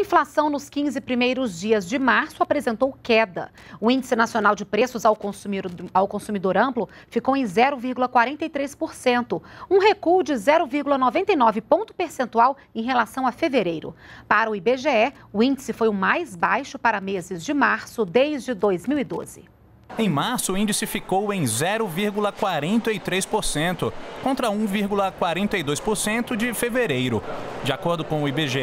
inflação nos 15 primeiros dias de março apresentou queda. O Índice Nacional de Preços ao Consumidor, ao consumidor Amplo ficou em 0,43%, um recuo de 0,99 ponto percentual em relação a fevereiro. Para o IBGE, o índice foi o mais baixo para meses de março desde 2012. Em março, o índice ficou em 0,43%, contra 1,42% de fevereiro. De acordo com o IBGE,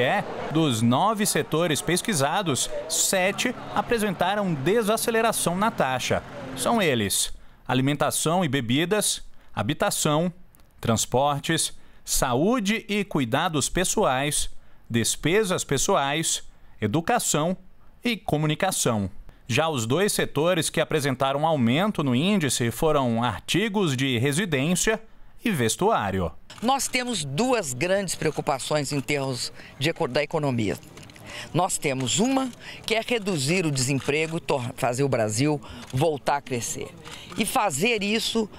dos nove setores pesquisados, sete apresentaram desaceleração na taxa. São eles: alimentação e bebidas, habitação, transportes, saúde e cuidados pessoais, despesas pessoais, educação e comunicação. Já os dois setores que apresentaram aumento no índice foram artigos de residência e vestuário. Nós temos duas grandes preocupações em termos de, da economia. Nós temos uma que é reduzir o desemprego, fazer o Brasil voltar a crescer. E fazer isso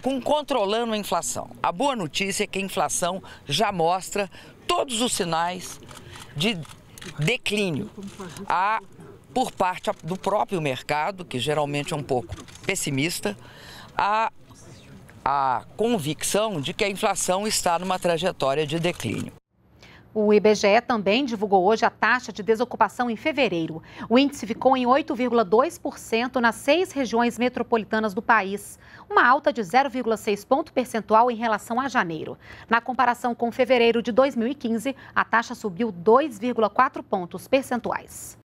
com, controlando a inflação. A boa notícia é que a inflação já mostra todos os sinais de declínio. Há por parte do próprio mercado, que geralmente é um pouco pessimista, a, a convicção de que a inflação está numa trajetória de declínio. O IBGE também divulgou hoje a taxa de desocupação em fevereiro. O índice ficou em 8,2% nas seis regiões metropolitanas do país, uma alta de 0,6 ponto percentual em relação a janeiro. Na comparação com fevereiro de 2015, a taxa subiu 2,4 pontos percentuais.